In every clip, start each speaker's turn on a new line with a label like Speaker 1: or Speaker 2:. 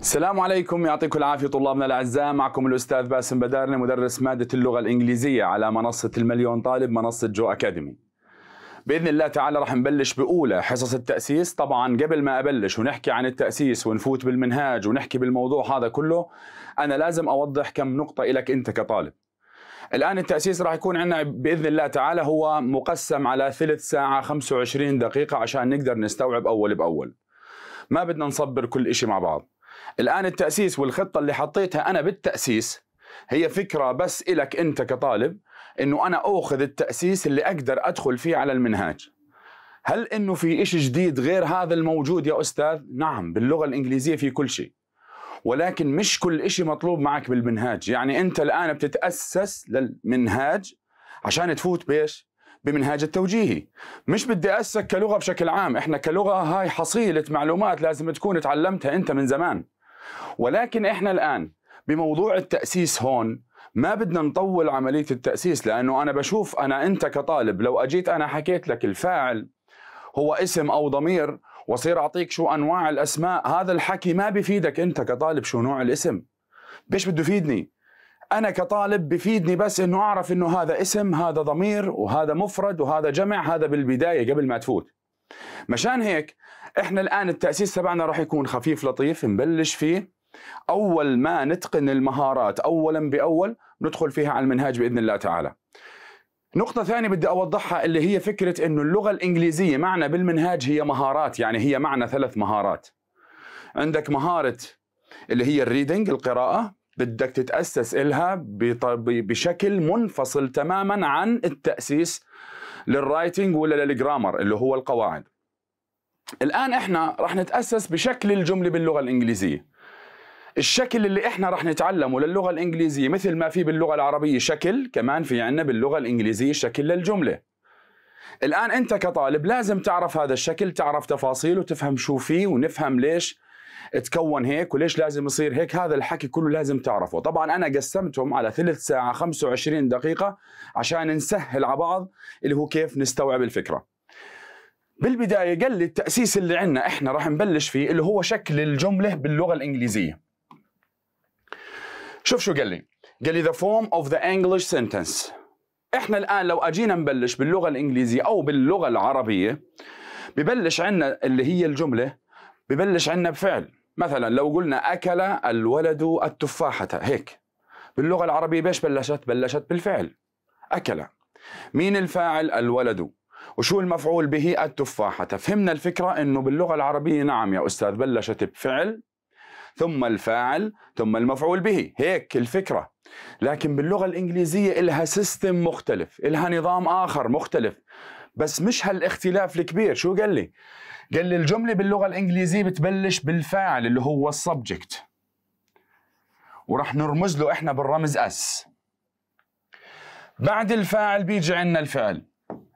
Speaker 1: السلام عليكم يعطيكم العافية طلابنا الأعزاء معكم الأستاذ باسم بدارني مدرس مادة اللغة الإنجليزية على منصة المليون طالب منصة جو أكاديمي بإذن الله تعالى رح نبلش بأولى حصص التأسيس طبعا قبل ما أبلش ونحكي عن التأسيس ونفوت بالمنهاج ونحكي بالموضوع هذا كله أنا لازم أوضح كم نقطة إلك أنت كطالب الآن التأسيس راح يكون عندنا بإذن الله تعالى هو مقسم على ثلث ساعة 25 دقيقة عشان نقدر نستوعب أول بأول ما بدنا نصبر كل إشي مع بعض الآن التأسيس والخطة اللي حطيتها أنا بالتأسيس هي فكرة بس إلك أنت كطالب أنه أنا أخذ التأسيس اللي أقدر أدخل فيه على المنهاج هل أنه في إشي جديد غير هذا الموجود يا أستاذ؟ نعم باللغة الإنجليزية في كل شيء ولكن مش كل إشي مطلوب معك بالمنهاج يعني أنت الآن بتتأسس للمنهاج عشان تفوت بإيش؟ بمنهاج التوجيهي مش بدي أسك كلغة بشكل عام إحنا كلغة هاي حصيلة معلومات لازم تكون تعلمتها أنت من زمان ولكن إحنا الآن بموضوع التأسيس هون ما بدنا نطول عملية التأسيس لأنه أنا بشوف أنا أنت كطالب لو أجيت أنا حكيت لك الفاعل هو اسم أو ضمير وصير أعطيك شو أنواع الأسماء هذا الحكي ما بفيدك أنت كطالب شو نوع الاسم ليش بده يفيدني انا كطالب بفيدني بس انه اعرف انه هذا اسم هذا ضمير وهذا مفرد وهذا جمع هذا بالبدايه قبل ما تفوت مشان هيك احنا الان التاسيس تبعنا راح يكون خفيف لطيف نبلش فيه اول ما نتقن المهارات اولا باول ندخل فيها على المنهاج باذن الله تعالى نقطة ثانية بدي أوضحها اللي هي فكرة أنه اللغة الإنجليزية معنا بالمنهاج هي مهارات يعني هي معنا ثلاث مهارات عندك مهارة اللي هي الريدنج القراءة بدك تتأسس إلها بشكل منفصل تماما عن التأسيس للرايتنج ولا للجرامر اللي هو القواعد الآن إحنا رح نتأسس بشكل الجملة باللغة الإنجليزية الشكل اللي إحنا رح نتعلمه للغة الإنجليزية مثل ما في باللغة العربية شكل كمان في عنا باللغة الإنجليزية شكل للجملة الآن أنت كطالب لازم تعرف هذا الشكل تعرف تفاصيله وتفهم شو فيه ونفهم ليش تكون هيك وليش لازم يصير هيك هذا الحكي كله لازم تعرفه طبعا أنا قسمتهم على ثلث ساعة 25 دقيقة عشان نسهل على بعض اللي هو كيف نستوعب الفكرة بالبداية قال لي التأسيس اللي عندنا إحنا راح نبلش فيه اللي هو شكل الجملة باللغة الإنجليزية شوف شو قال لي قال لي the form of the English sentence احنا الان لو اجينا نبلش باللغه الانجليزيه او باللغه العربيه ببلش عندنا اللي هي الجمله ببلش عندنا بفعل مثلا لو قلنا أكل الولد التفاحة هيك باللغة العربية بيش بلشت؟ بلشت بالفعل أكل مين الفاعل؟ الولد وشو المفعول به؟ التفاحة فهمنا الفكرة أنه باللغة العربية نعم يا أستاذ بلشت بفعل ثم الفاعل ثم المفعول به هيك الفكرة لكن باللغة الإنجليزية إلها سيستم مختلف إلها نظام آخر مختلف بس مش هالاختلاف الكبير شو قال لي قال لي الجمله باللغه الانجليزيه بتبلش بالفاعل اللي هو السبجكت ورح نرمز له احنا بالرمز اس بعد الفاعل بيجي عندنا الفعل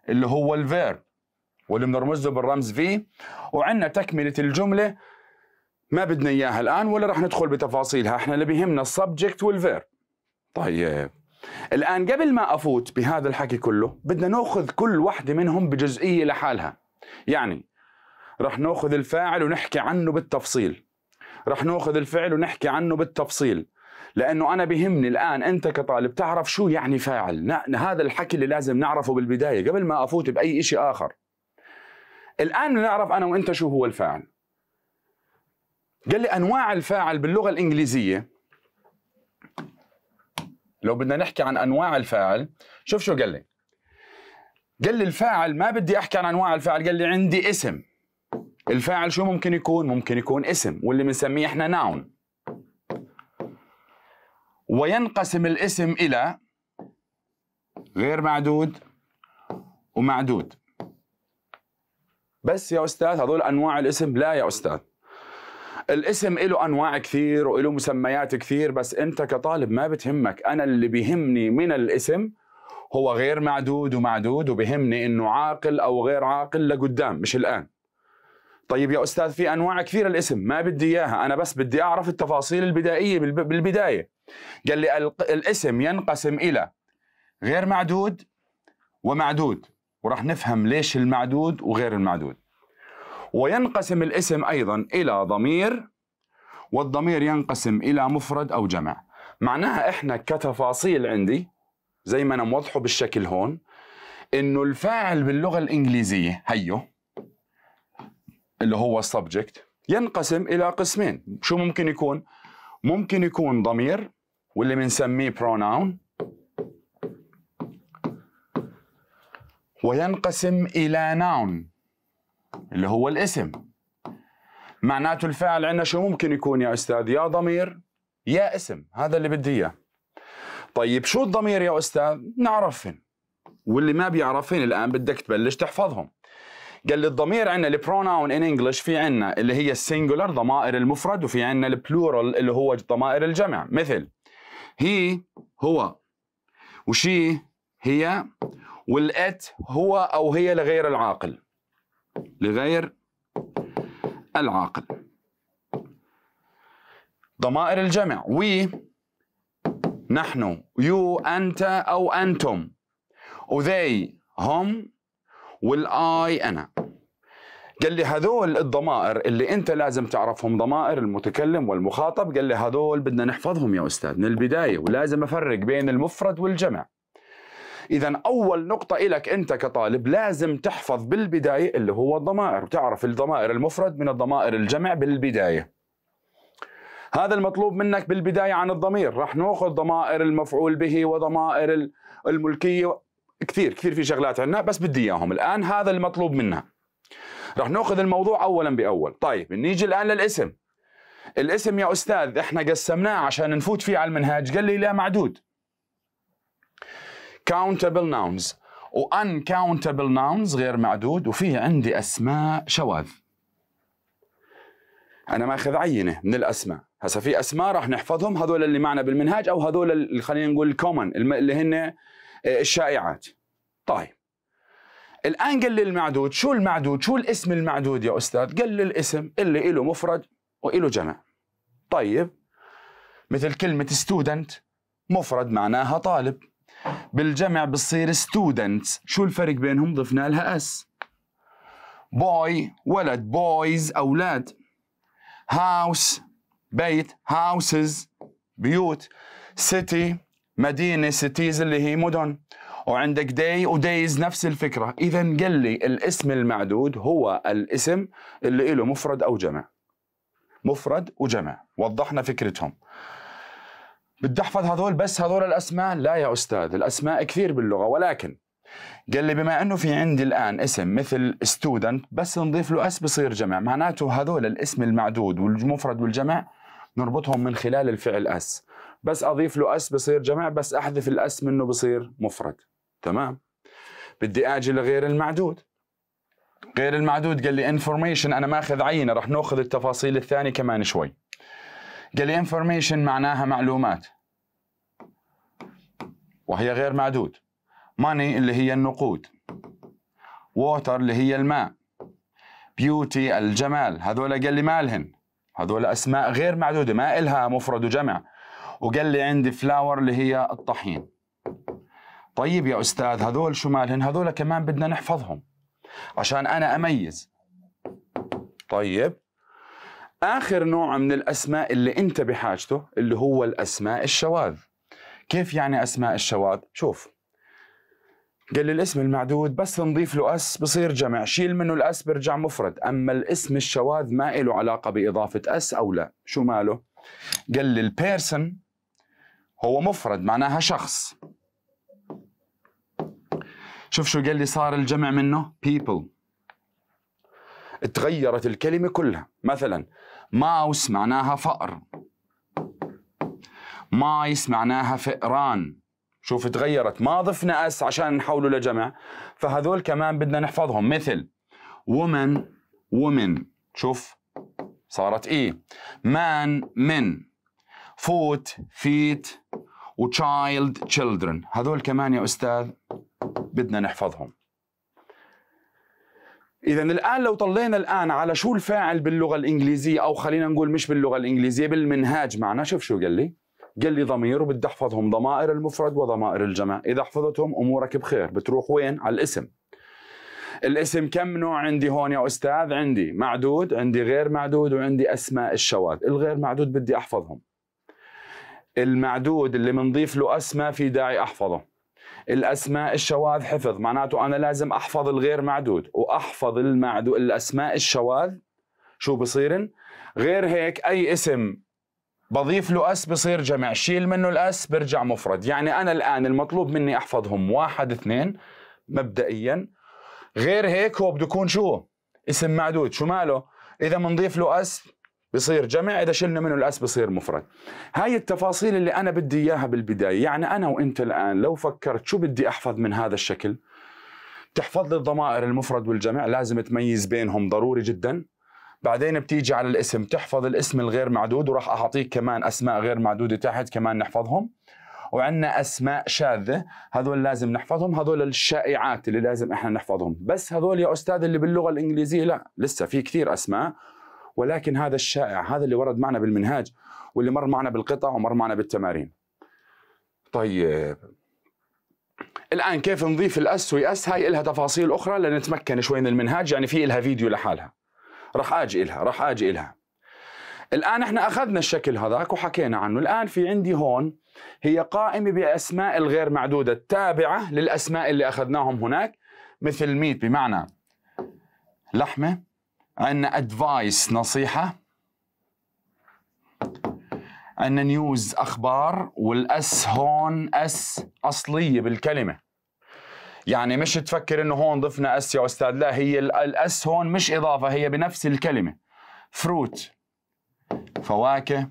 Speaker 1: اللي هو الفيرب واللي بنرمز له بالرمز في وعندنا تكمله الجمله ما بدنا اياها الان ولا رح ندخل بتفاصيلها احنا اللي بيهمنا السبجكت والفيرب طيب الآن قبل ما أفوت بهذا الحكي كله بدنا نأخذ كل واحدة منهم بجزئية لحالها يعني رح نأخذ الفاعل ونحكي عنه بالتفصيل رح نأخذ الفعل ونحكي عنه بالتفصيل لأنه أنا بهمني الآن أنت كطالب تعرف شو يعني فاعل هذا الحكي اللي لازم نعرفه بالبداية قبل ما أفوت بأي إشي آخر الآن نعرف أنا وأنت شو هو الفاعل قال لي أنواع الفاعل باللغة الإنجليزية لو بدنا نحكي عن انواع الفاعل شوف شو قال لي قال لي الفاعل ما بدي احكي عن انواع الفاعل قال لي عندي اسم الفاعل شو ممكن يكون ممكن يكون اسم واللي بنسميه احنا ناون وينقسم الاسم الى غير معدود ومعدود بس يا استاذ هذول انواع الاسم لا يا استاذ الاسم له انواع كثير وله مسميات كثير بس انت كطالب ما بتهمك انا اللي بيهمني من الاسم هو غير معدود ومعدود وبهمني انه عاقل او غير عاقل لقدام مش الان طيب يا استاذ في انواع كثير الاسم ما بدي اياها انا بس بدي اعرف التفاصيل البدائيه بالبدايه قال لي الاسم ينقسم الى غير معدود ومعدود وراح نفهم ليش المعدود وغير المعدود وينقسم الاسم أيضا إلى ضمير والضمير ينقسم إلى مفرد أو جمع معناها إحنا كتفاصيل عندي زي ما أنا موضحه بالشكل هون إنه الفاعل باللغة الإنجليزية هيو اللي هو subject ينقسم إلى قسمين شو ممكن يكون؟ ممكن يكون ضمير واللي بنسميه pronoun وينقسم إلى noun اللي هو الاسم معناته الفاعل عندنا شو ممكن يكون يا أستاذ يا ضمير يا اسم هذا اللي بدي إياه طيب شو الضمير يا أستاذ نعرفهم واللي ما بيعرفين الآن بدك تبلش تحفظهم قال لي الضمير عندنا البروناون ان انجلش في عندنا اللي هي السنجولر ضمائر المفرد وفي عندنا البلورال اللي هو ضمائر الجمع مثل هي هو وشي هي والات هو او هي لغير العاقل لغير العاقل ضمائر الجمع وي نحن يو أنت أو أنتم وذي هم والآي أنا قال لي هذول الضمائر اللي أنت لازم تعرفهم ضمائر المتكلم والمخاطب قال لي هذول بدنا نحفظهم يا أستاذ من البداية ولازم أفرق بين المفرد والجمع إذا أول نقطة إلك أنت كطالب لازم تحفظ بالبداية اللي هو الضمائر وتعرف الضمائر المفرد من الضمائر الجمع بالبداية هذا المطلوب منك بالبداية عن الضمير رح نأخذ ضمائر المفعول به وضمائر الملكية كثير كثير في شغلات عندنا بس بدي إياهم الآن هذا المطلوب منا رح نأخذ الموضوع أولا بأول طيب نيجي الآن للاسم الاسم يا أستاذ إحنا قسمناه عشان نفوت فيه على المنهاج قال لي لا معدود countable nouns و uncountable nouns غير معدود وفي عندي أسماء شواذ أنا ماخذ عينة من الأسماء هسا في أسماء راح نحفظهم هذول اللي معنا بالمنهاج أو هذول اللي خلينا نقول common اللي هن آه، الشائعات طيب الآن قل المعدود شو المعدود شو الاسم المعدود يا أستاذ قل لي الاسم اللي له مفرد وله جمع طيب مثل كلمة ستودنت مفرد معناها طالب بالجمع بتصير students شو الفرق بينهم ضفنا لها اس boy ولد boys أولاد house بيت houses بيوت city مدينة cities اللي هي مدن وعندك day ودايز نفس الفكرة إذا قال لي الاسم المعدود هو الاسم اللي له مفرد أو جمع مفرد وجمع وضحنا فكرتهم بدي احفظ هذول بس هذول الاسماء لا يا استاذ الاسماء كثير باللغه ولكن قال لي بما انه في عندي الان اسم مثل ستودنت بس نضيف له اس بصير جمع معناته هذول الاسم المعدود والمفرد والجمع نربطهم من خلال الفعل اس بس اضيف له اس بصير جمع بس احذف الاس منه بصير مفرد تمام بدي اجي لغير المعدود غير المعدود قال لي انفورميشن انا ماخذ عينه رح ناخذ التفاصيل الثانيه كمان شوي قال لي انفورميشن معناها معلومات وهي غير معدود ماني اللي هي النقود ووتر اللي هي الماء بيوتي الجمال هذول قال لي مالهن هذول أسماء غير معدودة ما إلها مفرد وجمع وقال لي عندي فلاور اللي هي الطحين طيب يا أستاذ هذول شو مالهن هذول كمان بدنا نحفظهم عشان أنا أميز طيب آخر نوع من الأسماء اللي أنت بحاجته اللي هو الأسماء الشواذ كيف يعني أسماء الشواذ؟ شوف قال لي الاسم المعدود بس نضيف له اس بصير جمع شيل منه الاس بيرجع مفرد اما الاسم الشواذ ما له علاقه باضافه اس او لا شو ماله قال لي البيرسون هو مفرد معناها شخص شوف شو قال لي صار الجمع منه people تغيرت الكلمه كلها مثلا ماوس معناها فأر مايس معناها فئران شوف تغيرت ما ضفنا اس عشان نحوله لجمع فهذول كمان بدنا نحفظهم مثل ومن ومن شوف صارت اي مان من فوت فيت وتشايلد تشيلدرن هذول كمان يا استاذ بدنا نحفظهم إذا الآن لو طلينا الآن على شو الفاعل باللغة الإنجليزية أو خلينا نقول مش باللغة الإنجليزية بالمنهاج معنا شوف شو قال لي قال لي ضمير وبدي احفظهم ضمائر المفرد وضمائر الجمع اذا حفظتهم امورك بخير بتروح وين على الاسم الاسم كم نوع عندي هون يا استاذ عندي معدود عندي غير معدود وعندي اسماء الشواذ الغير معدود بدي احفظهم المعدود اللي بنضيف له اسماء في داعي احفظه الاسماء الشواذ حفظ معناته انا لازم احفظ الغير معدود واحفظ المعدود الاسماء الشواذ شو بصيرن غير هيك اي اسم بضيف له اس بصير جمع شيل منه الاس برجع مفرد يعني انا الان المطلوب مني احفظهم واحد اثنين مبدئيا غير هيك هو بده يكون شو اسم معدود شو ماله اذا بنضيف له اس بصير جمع اذا شلنا منه الاس بصير مفرد هاي التفاصيل اللي انا بدي اياها بالبدايه يعني انا وانت الان لو فكرت شو بدي احفظ من هذا الشكل تحفظ لي الضمائر المفرد والجمع لازم تميز بينهم ضروري جدا بعدين بتيجي على الاسم تحفظ الاسم الغير معدود وراح اعطيك كمان اسماء غير معدوده تحت كمان نحفظهم وعندنا اسماء شاذه هذول لازم نحفظهم هذول الشائعات اللي لازم احنا نحفظهم بس هذول يا استاذ اللي باللغه الانجليزيه لا لسه في كثير اسماء ولكن هذا الشائع هذا اللي ورد معنا بالمنهاج واللي مر معنا بالقطع ومر معنا بالتمارين طيب الان كيف نضيف الاس ويأس هاي لها تفاصيل اخرى لنتمكن شوي من المنهاج يعني في لها فيديو لحالها راح اجي لها راح اجي لها الان احنا اخذنا الشكل هذاك وحكينا عنه الان في عندي هون هي قائمه باسماء الغير معدوده التابعه للاسماء اللي اخذناهم هناك مثل ميت بمعنى لحمه عندنا ادفايس نصيحه عندنا نيوز اخبار والاس هون اس اصليه بالكلمه يعني مش تفكر انه هون ضفنا اس يا استاذ لا هي الاس هون مش اضافه هي بنفس الكلمه فروت فواكه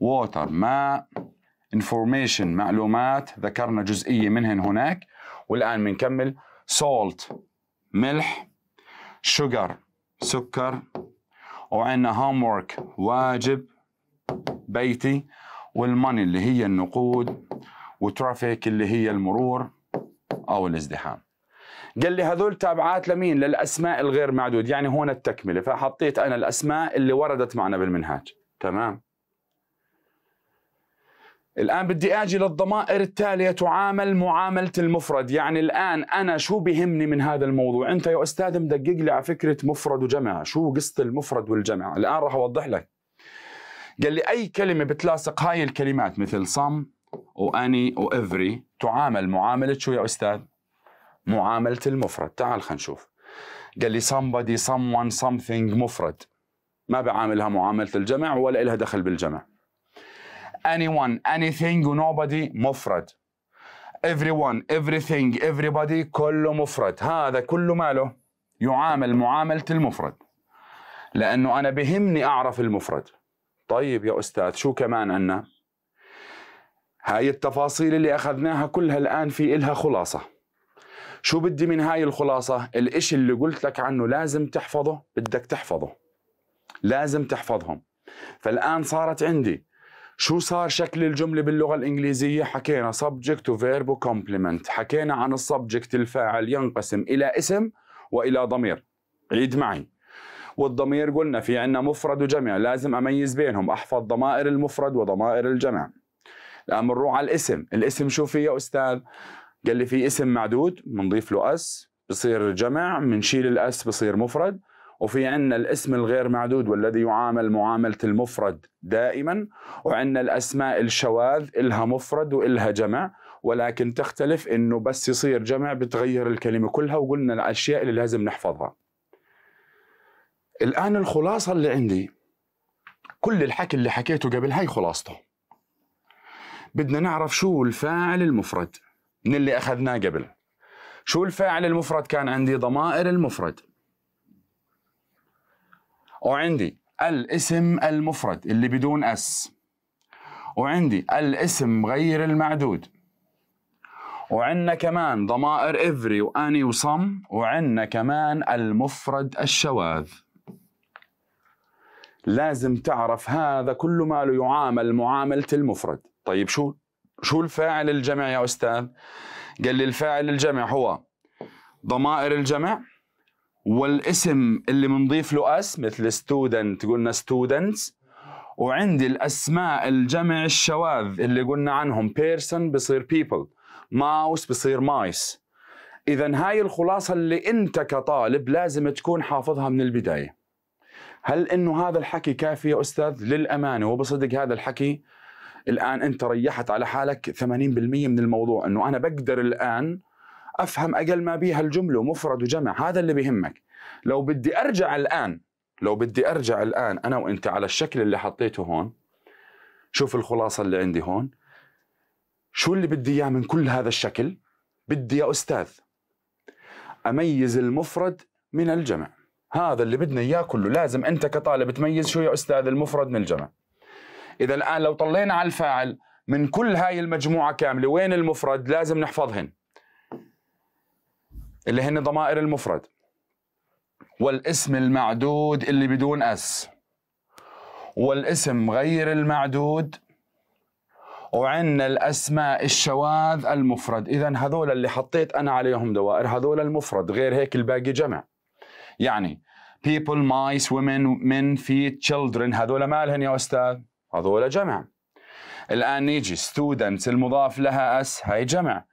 Speaker 1: ووتر ماء انفورميشن معلومات ذكرنا جزئيه منهن هناك والان بنكمل سولت ملح شوجر سكر وعندنا هوم ورك واجب بيتي والماني اللي هي النقود وترافيك اللي هي المرور أو الازدحام قال لي هذول تابعات لمين للأسماء الغير معدود يعني هون التكملة فحطيت أنا الأسماء اللي وردت معنا بالمنهاج تمام الآن بدي أجي للضمائر التالية تعامل معاملة المفرد يعني الآن أنا شو بيهمني من هذا الموضوع أنت يا أستاذ مدقق لي على فكرة مفرد وجمع شو قصة المفرد والجمع الآن راح أوضح لك قال لي أي كلمة بتلاصق هاي الكلمات مثل صم واني وافري تعامل معامله شو يا استاذ؟ معامله المفرد، تعال خلينا نشوف. قال لي somebody someone something مفرد. ما بعاملها معامله الجمع ولا لها دخل بالجمع. anyone anything nobody مفرد. everyone everything everybody كله مفرد، هذا كله ماله؟ يعامل معامله المفرد. لانه انا بهمني اعرف المفرد. طيب يا استاذ شو كمان عندنا؟ هاي التفاصيل اللي أخذناها كلها الآن في إلها خلاصة شو بدي من هاي الخلاصة؟ الإشي اللي قلت لك عنه لازم تحفظه بدك تحفظه لازم تحفظهم فالآن صارت عندي شو صار شكل الجملة باللغة الإنجليزية؟ حكينا subject وverb complement حكينا عن السبجكت الفاعل ينقسم إلى اسم وإلى ضمير عيد معي والضمير قلنا في عندنا مفرد وجمع لازم أميز بينهم أحفظ ضمائر المفرد وضمائر الجمع الان بنروح على الاسم الاسم شو فيه يا أستاذ قال لي في اسم معدود بنضيف له أس بصير جمع بنشيل الأس بصير مفرد وفي عندنا الاسم الغير معدود والذي يعامل معاملة المفرد دائما وعندنا الأسماء الشواذ إلها مفرد وإلها جمع ولكن تختلف إنه بس يصير جمع بتغير الكلمة كلها وقلنا الأشياء اللي لازم نحفظها الآن الخلاصة اللي عندي كل الحكي اللي حكيته قبل هاي خلاصته بدنا نعرف شو الفاعل المفرد من اللي اخذناه قبل شو الفاعل المفرد كان عندي ضمائر المفرد وعندي الاسم المفرد اللي بدون اس وعندي الاسم غير المعدود وعندنا كمان ضمائر افري واني وصم وعندنا كمان المفرد الشواذ لازم تعرف هذا كل ما له يعامل معاملة المفرد طيب شو شو الفاعل الجمع يا أستاذ؟ قال لي الفاعل الجمع هو ضمائر الجمع والاسم اللي بنضيف له اس مثل ستودنت قلنا ستودنتس وعندي الاسماء الجمع الشواذ اللي قلنا عنهم بيرسون بصير بيبل ماوس بصير مايس اذا هاي الخلاصه اللي انت كطالب لازم تكون حافظها من البدايه هل انه هذا الحكي كافي يا استاذ للامانه وبصدق هذا الحكي الان انت ريحت على حالك 80% من الموضوع انه انا بقدر الان افهم اقل ما بيها الجمله مفرد وجمع هذا اللي بيهمك لو بدي ارجع الان لو بدي ارجع الان انا وانت على الشكل اللي حطيته هون شوف الخلاصه اللي عندي هون شو اللي بدي اياه من كل هذا الشكل بدي يا استاذ اميز المفرد من الجمع هذا اللي بدنا اياه كله لازم انت كطالب تميز شو يا استاذ المفرد من الجمع إذا الآن لو طلينا على الفاعل من كل هاي المجموعة كاملة وين المفرد لازم نحفظهن اللي هن ضمائر المفرد والاسم المعدود اللي بدون أس والاسم غير المعدود وعندنا الأسماء الشواذ المفرد إذا هذول اللي حطيت أنا عليهم دوائر هذول المفرد غير هيك الباقي جمع يعني people, mice, women, men, feet, children هذول مالهن يا أستاذ هذول جمع الآن نيجي ستودنتس المضاف لها اس هاي جمع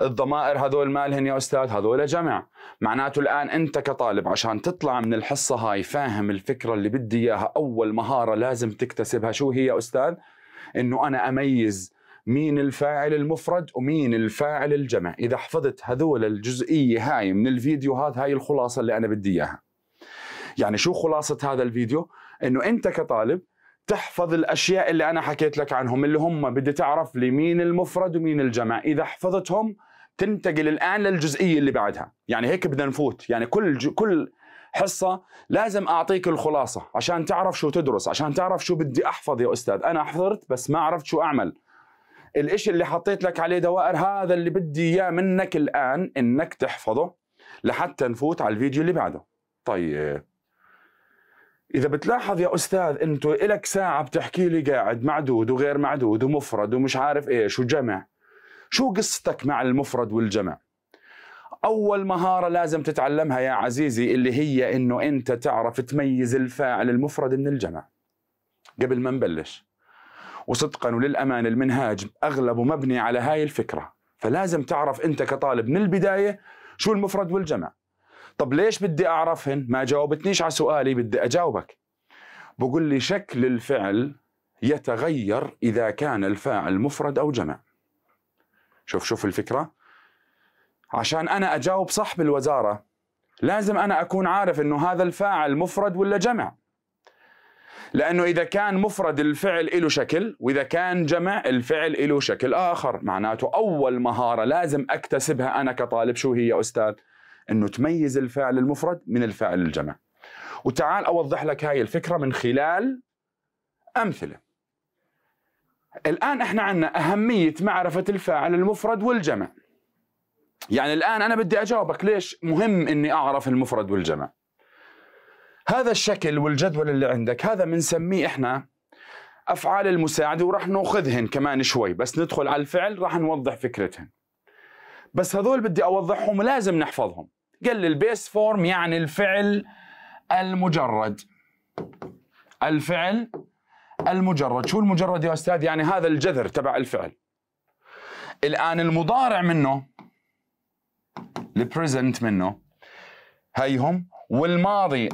Speaker 1: الضمائر هذول مالهن يا أستاذ هذول جمع معناته الآن أنت كطالب عشان تطلع من الحصة هاي فاهم الفكرة اللي بدي إياها أول مهارة لازم تكتسبها شو هي يا أستاذ أنه أنا أميز مين الفاعل المفرد ومين الفاعل الجمع إذا حفظت هذول الجزئية هاي من الفيديو هذا هاي الخلاصة اللي أنا بدي إياها يعني شو خلاصة هذا الفيديو؟ أنه أنت كطالب تحفظ الاشياء اللي انا حكيت لك عنهم اللي هم بدي تعرف لي مين المفرد ومين الجمع اذا حفظتهم تنتقل الان للجزئيه اللي بعدها يعني هيك بدنا نفوت يعني كل ج... كل حصه لازم اعطيك الخلاصه عشان تعرف شو تدرس عشان تعرف شو بدي احفظ يا استاذ انا حضرت بس ما عرفت شو اعمل الإشي اللي حطيت لك عليه دوائر هذا اللي بدي إياه منك الآن إنك تحفظه لحتى نفوت على الفيديو اللي بعده طيب اذا بتلاحظ يا استاذ انت الك ساعه بتحكي لي قاعد معدود وغير معدود ومفرد ومش عارف ايش وجمع شو قصتك مع المفرد والجمع اول مهاره لازم تتعلمها يا عزيزي اللي هي انه انت تعرف تميز الفاعل المفرد من الجمع قبل ما نبلش وصدقا وللأمان المنهاج أغلبه مبني على هاي الفكرة فلازم تعرف أنت كطالب من البداية شو المفرد والجمع طب ليش بدي أعرفهن ما جاوبتنيش على سؤالي بدي أجاوبك بقول لي شكل الفعل يتغير إذا كان الفاعل مفرد أو جمع شوف شوف الفكرة عشان أنا أجاوب صح بالوزارة لازم أنا أكون عارف أنه هذا الفاعل مفرد ولا جمع لأنه إذا كان مفرد الفعل له شكل وإذا كان جمع الفعل له شكل آخر معناته أول مهارة لازم أكتسبها أنا كطالب شو هي يا أستاذ؟ انه تميز الفاعل المفرد من الفاعل الجمع وتعال اوضح لك هاي الفكره من خلال امثله الان احنا عندنا اهميه معرفه الفاعل المفرد والجمع يعني الان انا بدي اجاوبك ليش مهم اني اعرف المفرد والجمع هذا الشكل والجدول اللي عندك هذا بنسميه احنا افعال المساعده وراح ناخذهن كمان شوي بس ندخل على الفعل راح نوضح فكرتهن بس هذول بدي اوضحهم ولازم نحفظهم قال لي البيس فورم يعني الفعل المجرد الفعل المجرد شو المجرد يا أستاذ يعني هذا الجذر تبع الفعل الآن المضارع منه البريزنت منه هيهم والماضي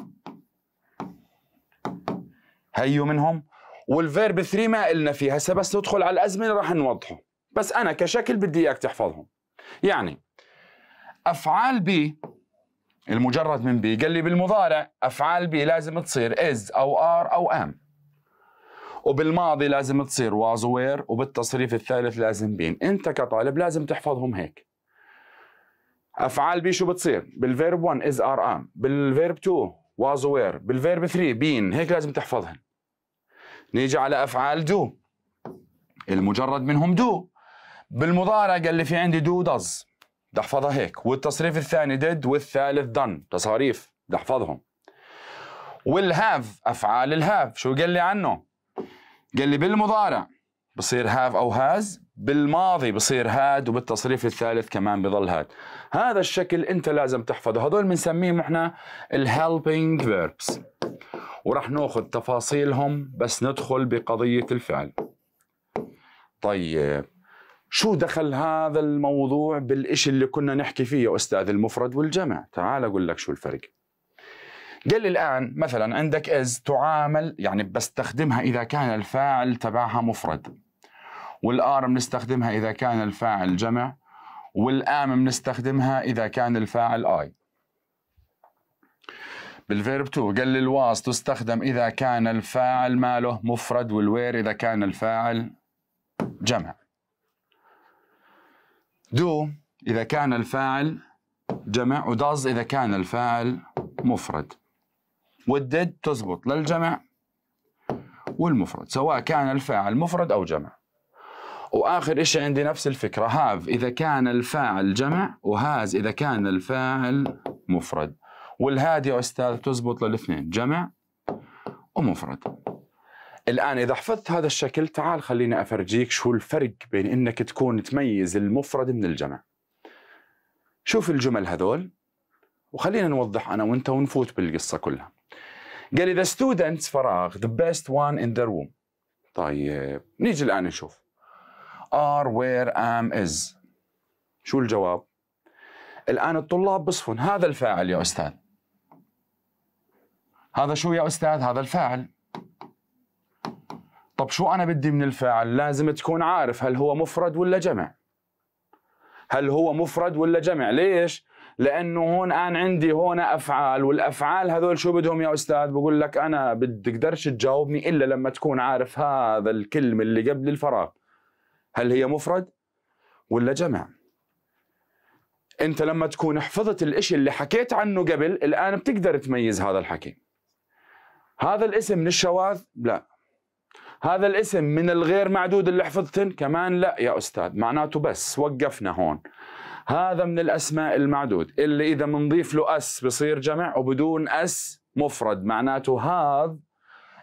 Speaker 1: هيو منهم والفيرب 3 ما قلنا فيه هسه بس ندخل على الأزمنة راح نوضحه بس أنا كشكل بدي إياك تحفظهم يعني أفعال بي المجرد من بي قال لي بالمضارع افعال بي لازم تصير از او ار او ام وبالماضي لازم تصير واز وير وبالتصريف الثالث لازم بين انت كطالب لازم تحفظهم هيك افعال بي شو بتصير بالفيرب 1 از ار ام بالفيرب 2 واز وير بالفيرب 3 بين هيك لازم تحفظهم نيجي على افعال دو المجرد منهم دو بالمضارع قال لي في عندي دو دز بدي احفظها هيك والتصريف الثاني did والثالث done تصاريف بدي احفظهم والهاف افعال الهاف شو قال لي عنه قال لي بالمضارع بصير هاف او هاز بالماضي بصير هاد وبالتصريف الثالث كمان بضل هاد هذا الشكل انت لازم تحفظه هذول بنسميهم احنا الهيلبينج فيربس وراح ناخذ تفاصيلهم بس ندخل بقضيه الفعل طيب شو دخل هذا الموضوع بالإشي اللي كنا نحكي فيه أستاذ المفرد والجمع تعال أقول لك شو الفرق قال الآن مثلا عندك إز تعامل يعني بستخدمها إذا كان الفاعل تبعها مفرد والآر بنستخدمها إذا كان الفاعل جمع والآم بنستخدمها إذا كان الفاعل آي بالفيرب تو قال الواز تستخدم إذا كان الفاعل ماله مفرد والوير إذا كان الفاعل جمع دو إذا كان الفاعل جمع وداز إذا كان الفاعل مفرد والدد تزبط للجمع والمفرد سواء كان الفاعل مفرد أو جمع وآخر إشي عندي نفس الفكرة هاف إذا كان الفاعل جمع وهاز إذا كان الفاعل مفرد والهادي يا أستاذ تزبط للاثنين جمع ومفرد الآن إذا حفظت هذا الشكل تعال خليني أفرجيك شو الفرق بين إنك تكون تميز المفرد من الجمع شوف الجمل هذول وخلينا نوضح أنا وأنت ونفوت بالقصة كلها قال إذا students فراغ the best one in the room طيب نيجي الآن نشوف are where am is شو الجواب الآن الطلاب بصفن هذا الفاعل يا أستاذ هذا شو يا أستاذ هذا الفاعل طب شو أنا بدي من الفاعل لازم تكون عارف هل هو مفرد ولا جمع هل هو مفرد ولا جمع ليش لانه هون انا عندي هون افعال والافعال هذول شو بدهم يا استاذ بقول لك انا بتقدرش تجاوبني الا لما تكون عارف هذا الكلمه اللي قبل الفراغ هل هي مفرد ولا جمع انت لما تكون حفظت الاشي اللي حكيت عنه قبل الان بتقدر تميز هذا الحكي هذا الاسم من الشواذ لا هذا الاسم من الغير معدود اللي حفظتن كمان لا يا أستاذ معناته بس وقفنا هون هذا من الأسماء المعدود اللي إذا منضيف له أس بصير جمع وبدون أس مفرد معناته هذا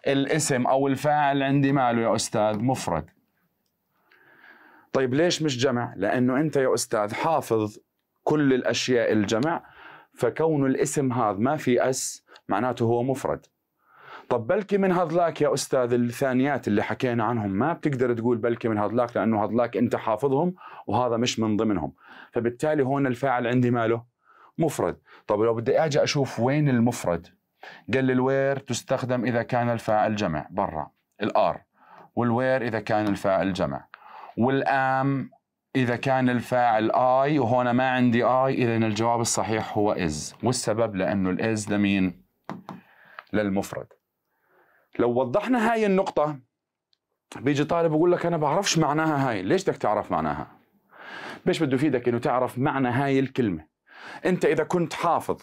Speaker 1: الاسم أو الفاعل عندي ماله يا أستاذ مفرد طيب ليش مش جمع؟ لأنه أنت يا أستاذ حافظ كل الأشياء الجمع فكون الاسم هذا ما في أس معناته هو مفرد طب بلكي من هذلاك يا استاذ الثانيات اللي حكينا عنهم ما بتقدر تقول بلكي من هذلاك لانه هذلاك انت حافظهم وهذا مش من ضمنهم فبالتالي هون الفاعل عندي ماله مفرد طب لو بدي اجي اشوف وين المفرد قال لي الوير تستخدم اذا كان الفاعل جمع برا الار والوير اذا كان الفاعل جمع والام إذا كان الفاعل آي وهنا ما عندي آي إذا الجواب الصحيح هو إز والسبب لأنه الإز لمين؟ للمفرد لو وضحنا هاي النقطة بيجي طالب بيقول لك أنا بعرفش معناها هاي ليش بدك تعرف معناها بيش بده يفيدك إنه تعرف معنى هاي الكلمة أنت إذا كنت حافظ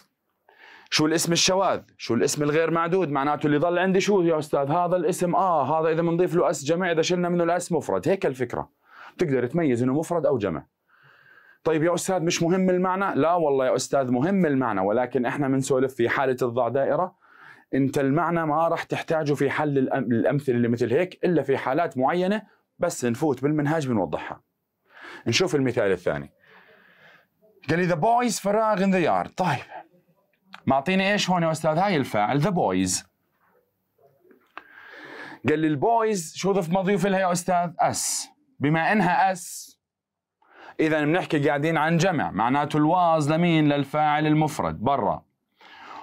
Speaker 1: شو الاسم الشواذ شو الاسم الغير معدود معناته اللي ضل عندي شو يا أستاذ هذا الاسم آه هذا إذا بنضيف له أس جمع إذا شلنا منه الأس مفرد هيك الفكرة بتقدر تميز إنه مفرد أو جمع طيب يا استاذ مش مهم المعنى؟ لا والله يا استاذ مهم المعنى ولكن احنا بنسولف في حاله الضع دائره انت المعنى ما راح تحتاجه في حل الامثله اللي مثل هيك الا في حالات معينه بس نفوت بالمنهاج بنوضحها نشوف المثال الثاني قال لي ذا بويز فراغ ان ذا يارد طيب معطيني ايش هون يا استاذ هاي الفاعل ذا بويز قال لي البويز شو ضف مضيوف لها يا استاذ اس بما انها اس اذا بنحكي قاعدين عن جمع معناته الواز لمين للفاعل المفرد برا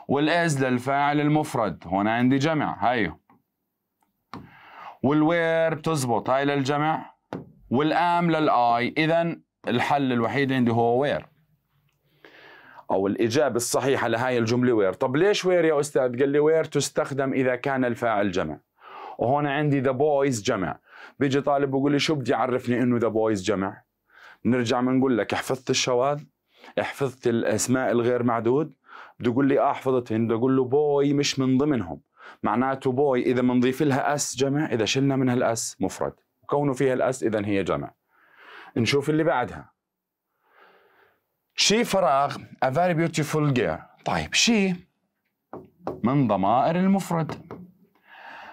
Speaker 1: والإز للفاعل المفرد هون عندي جمع هيو والوير بتزبط هاي للجمع والام للاي اذا الحل الوحيد عندي هو وير او الاجابه الصحيحه لهاي الجمله وير طب ليش وير يا استاذ قال لي وير تستخدم اذا كان الفاعل جمع وهون عندي ذا بويز جمع بيجي طالب بقول لي شو بدي عرفني انه ذا بويز جمع بنرجع بنقول لك حفظت الشواذ حفظت الاسماء الغير معدود بده يقول لي احفظتهن بدي بده اقول له بوي مش من ضمنهم معناته بوي اذا بنضيف لها اس جمع اذا شلنا منها الاس مفرد كونه فيها الاس اذا هي جمع نشوف اللي بعدها شي فراغ a very beautiful girl طيب شي من ضمائر المفرد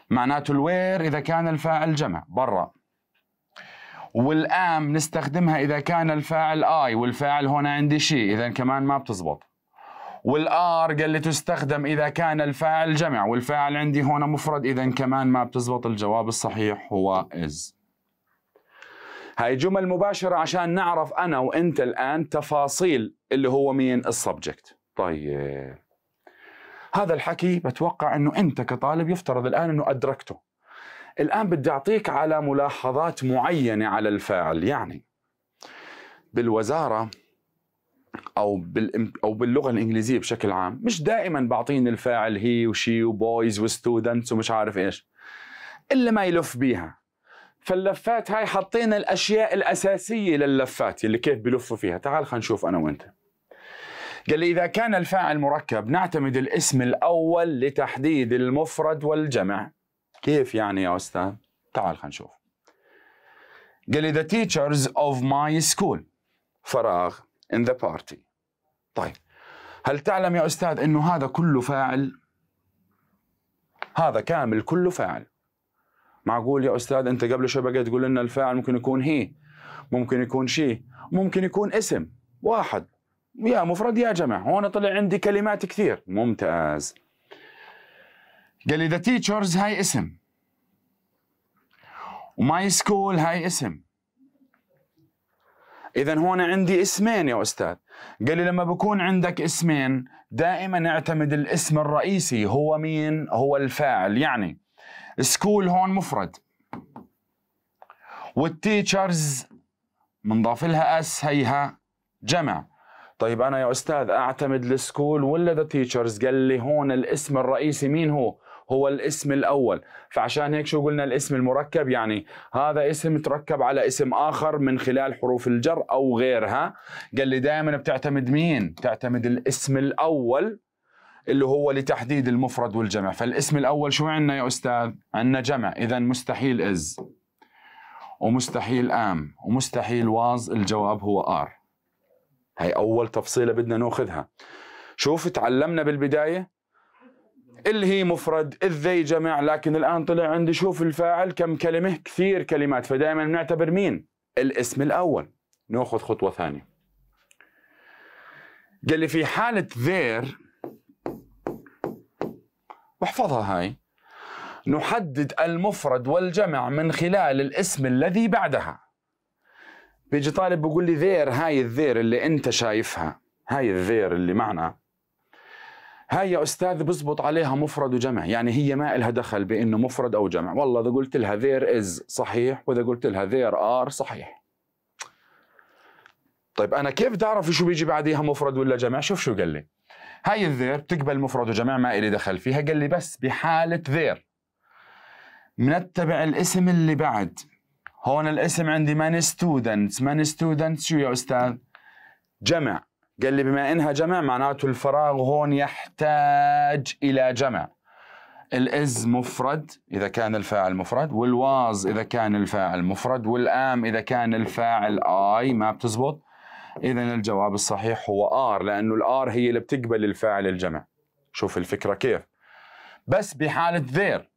Speaker 1: معناته الوير إذا كان الفاعل جمع برا والآم نستخدمها إذا كان الفاعل آي والفاعل هنا عندي شي إذا كمان ما بتزبط والار قال لي تستخدم اذا كان الفاعل جمع والفاعل عندي هنا مفرد اذا كمان ما بتزبط الجواب الصحيح هو از هاي جمل مباشرة عشان نعرف أنا وأنت الآن تفاصيل اللي هو مين السبجكت طيب هذا الحكي بتوقع أنه أنت كطالب يفترض الآن أنه أدركته الآن بدي أعطيك على ملاحظات معينة على الفاعل يعني بالوزارة او بالإم... او باللغه الانجليزيه بشكل عام مش دائما بعطيني الفاعل هي وشي وبويز وستودنتس ومش عارف ايش الا ما يلف بيها فاللفات هاي حطينا الاشياء الاساسيه لللفات اللي كيف بلفوا فيها تعال خلينا نشوف انا وانت قال لي اذا كان الفاعل مركب نعتمد الاسم الاول لتحديد المفرد والجمع كيف يعني يا استاذ تعال خلينا نشوف قال لي the teachers of my school فراغ in the party طيب هل تعلم يا أستاذ أنه هذا كله فاعل هذا كامل كله فاعل معقول يا أستاذ أنت قبل شوي بقيت تقول لنا الفاعل ممكن يكون هي ممكن يكون شي ممكن يكون اسم واحد يا مفرد يا جمع هون طلع عندي كلمات كثير ممتاز قال لي ذا تيتشرز هاي اسم وماي سكول هاي اسم اذا هون عندي اسمين يا استاذ قال لي لما بكون عندك اسمين دائما اعتمد الاسم الرئيسي هو مين هو الفاعل يعني سكول هون مفرد والتيتشرز بنضاف لها اس هيها جمع طيب انا يا استاذ اعتمد السكول ولا ذا تيتشرز قال لي هون الاسم الرئيسي مين هو هو الاسم الأول فعشان هيك شو قلنا الاسم المركب يعني هذا اسم تركب على اسم آخر من خلال حروف الجر أو غيرها قال لي دائما بتعتمد مين؟ بتعتمد الاسم الأول اللي هو لتحديد المفرد والجمع فالاسم الأول شو عندنا يا أستاذ؟ عندنا جمع إذا مستحيل إز ومستحيل آم ومستحيل واز الجواب هو آر هاي أول تفصيلة بدنا ناخذها شوف تعلمنا بالبداية اللي هي مفرد الذي جمع لكن الآن طلع عندي شوف الفاعل كم كلمة كثير كلمات فدائما بنعتبر مين الاسم الأول نأخذ خطوة ثانية قال لي في حالة ذير واحفظها هاي نحدد المفرد والجمع من خلال الاسم الذي بعدها بيجي طالب بيقول لي ذير هاي الذير اللي انت شايفها هاي الذير اللي معنا هاي يا استاذ بزبط عليها مفرد وجمع يعني هي ما إلها دخل بانه مفرد او جمع والله اذا قلت لها ذير از صحيح واذا قلت لها ذير ار صحيح طيب انا كيف بدي اعرف شو بيجي بعديها مفرد ولا جمع شوف شو قال لي هاي الذير بتقبل مفرد وجمع ما إلي دخل فيها قال لي بس بحالة ذير منتبع الاسم اللي بعد هون الاسم عندي من ستودنتس من ستودنتس شو يا أستاذ جمع قال لي بما انها جمع معناته الفراغ هون يحتاج الى جمع الإز مفرد إذا كان الفاعل مفرد والواز إذا كان الفاعل مفرد والآم إذا كان الفاعل آي ما بتزبط إذا الجواب الصحيح هو آر لأنه الآر هي اللي بتقبل الفاعل الجمع شوف الفكرة كيف بس بحالة ذير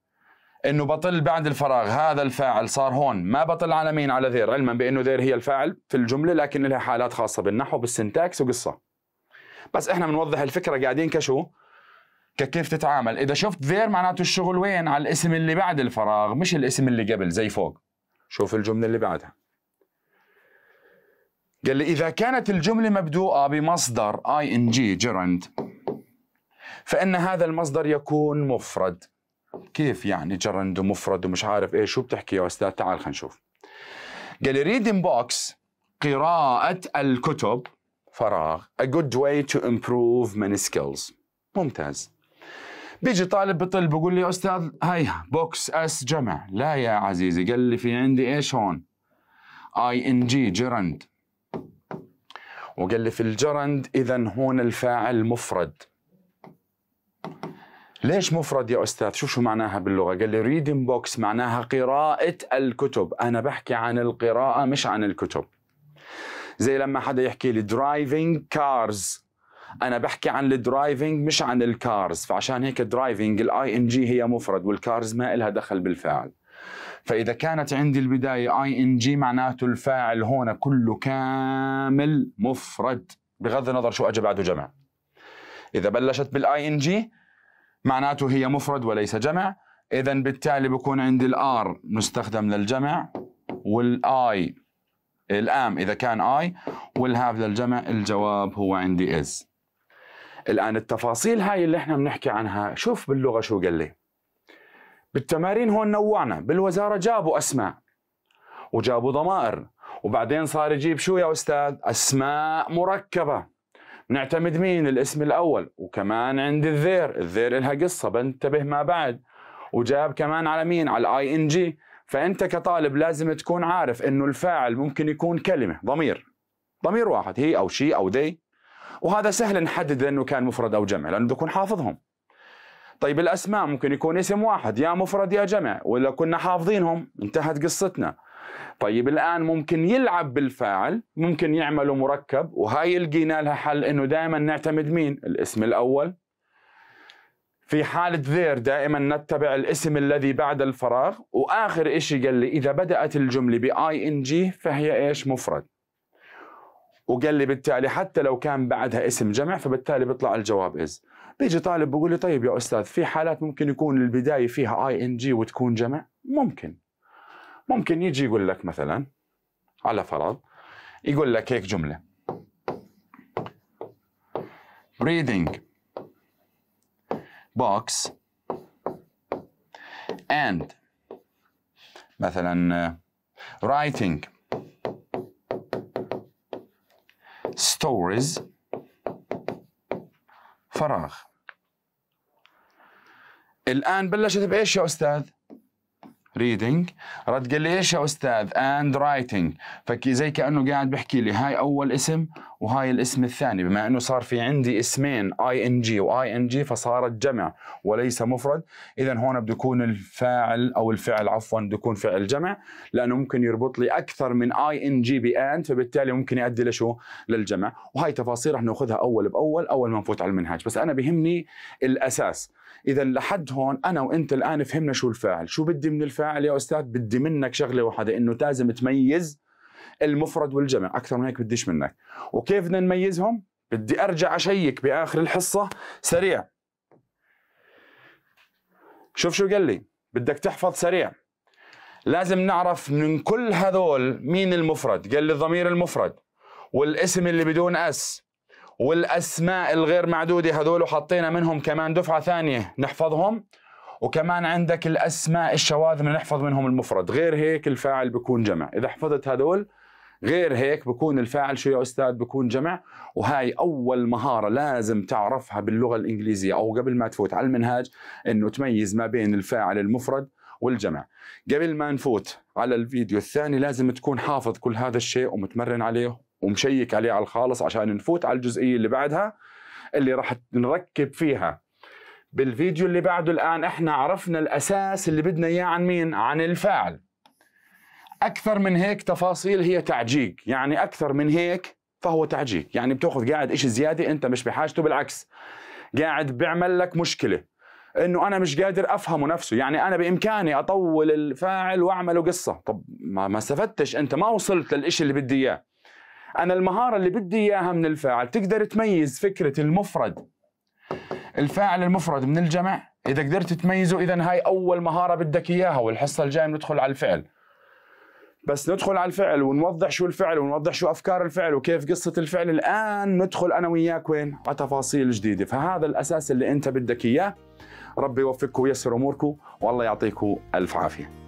Speaker 1: انه بطل بعد الفراغ هذا الفاعل صار هون ما بطل على مين على ذير علما بانه ذير هي الفاعل في الجمله لكن لها حالات خاصه بالنحو بالسنتاكس وقصه بس احنا بنوضح الفكره قاعدين كشو كيف تتعامل اذا شفت ذير معناته الشغل وين على الاسم اللي بعد الفراغ مش الاسم اللي قبل زي فوق شوف الجمله اللي بعدها قال لي اذا كانت الجمله مبدوءه بمصدر اي ان جي جيرند فان هذا المصدر يكون مفرد كيف يعني جرند ومفرد ومش عارف ايش شو بتحكي يا استاذ تعال خلينا نشوف قال ريدنج بوكس قراءة الكتب فراغ a good way to improve many skills ممتاز بيجي طالب بطل بقول لي يا استاذ هاي بوكس اس جمع لا يا عزيزي قال لي في عندي ايش هون اي ان جي جرند وقال لي في الجرند اذا هون الفاعل مفرد ليش مفرد يا استاذ؟ شو شو معناها باللغه؟ قال لي ريدنج بوكس معناها قراءة الكتب، انا بحكي عن القراءة مش عن الكتب. زي لما حدا يحكي لي درايفنج كارز انا بحكي عن الدرايفنج مش عن الكارز، فعشان هيك درايفنج الاي ان جي هي مفرد والكارز ما إلها دخل بالفاعل. فاذا كانت عندي البدايه اي ان جي معناته الفاعل هون كله كامل مفرد بغض النظر شو اجى بعده جمع. اذا بلشت بالاي ان جي معناته هي مفرد وليس جمع اذا بالتالي بكون عندي الار مستخدم للجمع والاي الام اذا كان اي والهاف للجمع الجواب هو عندي از الان التفاصيل هاي اللي احنا بنحكي عنها شوف باللغه شو قال لي بالتمارين هون نوعنا بالوزاره جابوا اسماء وجابوا ضمائر وبعدين صار يجيب شو يا استاذ اسماء مركبه نعتمد مين الاسم الأول وكمان عند الذير الذير إلها قصة بنتبه ما بعد وجاب كمان على مين على الاي ان جي فأنت كطالب لازم تكون عارف إنه الفاعل ممكن يكون كلمة ضمير ضمير واحد هي أو شي أو دي وهذا سهل نحدد إنه كان مفرد أو جمع لأنه بكون حافظهم طيب الأسماء ممكن يكون اسم واحد يا مفرد يا جمع ولا كنا حافظينهم انتهت قصتنا طيب الآن ممكن يلعب بالفاعل ممكن يعمله مركب وهاي لقينا لها حل أنه دائما نعتمد مين الاسم الأول في حالة ذير دائما نتبع الاسم الذي بعد الفراغ وآخر إشي قال لي إذا بدأت الجملة بـ إن جي فهي إيش مفرد وقال لي بالتالي حتى لو كان بعدها اسم جمع فبالتالي بيطلع الجواب از بيجي طالب بقول لي طيب يا أستاذ في حالات ممكن يكون البداية فيها آي إن جي وتكون جمع ممكن ممكن يجي يقول لك مثلا على فرض يقول لك هيك جملة reading box and مثلا writing stories فراغ الآن بلشت بإيش يا أستاذ؟ ريدنج رد قال لي ايش يا استاذ اند رايتنج فزي كانه قاعد بحكي لي هاي اول اسم وهاي الاسم الثاني بما انه صار في عندي اسمين اي ان جي واي ان جي فصارت جمع وليس مفرد اذا هون بده يكون الفاعل او الفعل عفوا بده يكون فعل جمع لانه ممكن يربط لي اكثر من اي ان جي باند فبالتالي ممكن يؤدي لشو للجمع وهاي تفاصيل رح ناخذها اول باول اول ما نفوت على المنهاج بس انا بهمني الاساس اذا لحد هون انا وانت الان فهمنا شو الفاعل شو بدي من الفاعل يا استاذ بدي منك شغله واحده انه لازم تميز المفرد والجمع اكثر من هيك بديش منك وكيف بدنا نميزهم بدي ارجع اشيك باخر الحصه سريع شوف شو قال لي بدك تحفظ سريع لازم نعرف من كل هذول مين المفرد قال لي الضمير المفرد والاسم اللي بدون اس والاسماء الغير معدوده هذول حطينا منهم كمان دفعه ثانيه نحفظهم وكمان عندك الاسماء الشواذ من نحفظ منهم المفرد غير هيك الفاعل بكون جمع اذا حفظت هذول غير هيك بكون الفاعل شو يا استاذ بكون جمع وهاي اول مهاره لازم تعرفها باللغه الانجليزيه او قبل ما تفوت على المنهاج انه تميز ما بين الفاعل المفرد والجمع قبل ما نفوت على الفيديو الثاني لازم تكون حافظ كل هذا الشيء ومتمرن عليه ومشيك عليه على الخالص عشان نفوت على الجزئيه اللي بعدها اللي راح نركب فيها بالفيديو اللي بعده الان احنا عرفنا الاساس اللي بدنا اياه عن مين عن الفاعل اكثر من هيك تفاصيل هي تعجيك يعني اكثر من هيك فهو تعجيك يعني بتاخذ قاعد إشي زياده انت مش بحاجته بالعكس قاعد بيعمل لك مشكله انه انا مش قادر افهمه نفسه يعني انا بامكاني اطول الفاعل واعمله قصه طب ما استفدتش انت ما وصلت للإشي اللي بدي اياه انا المهاره اللي بدي اياها من الفاعل تقدر تميز فكره المفرد الفاعل المفرد من الجمع اذا قدرت تميزه اذا هاي اول مهاره بدك اياها والحصه الجايه ندخل على الفعل بس ندخل على الفعل ونوضح شو الفعل ونوضح شو افكار الفعل وكيف قصه الفعل الان ندخل انا وياك وين على تفاصيل جديده فهذا الاساس اللي انت بدك اياه ربي يوفقكم ويسر اموركم والله يعطيكم الف عافيه